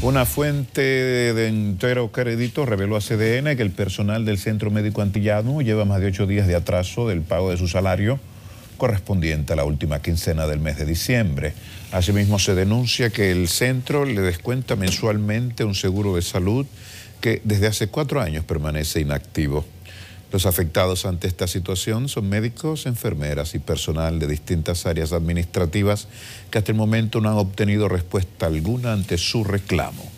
Una fuente de entero crédito reveló a CDN que el personal del Centro Médico Antillano lleva más de ocho días de atraso del pago de su salario correspondiente a la última quincena del mes de diciembre. Asimismo, se denuncia que el centro le descuenta mensualmente un seguro de salud que desde hace cuatro años permanece inactivo. Los afectados ante esta situación son médicos, enfermeras y personal de distintas áreas administrativas que hasta el momento no han obtenido respuesta alguna ante su reclamo.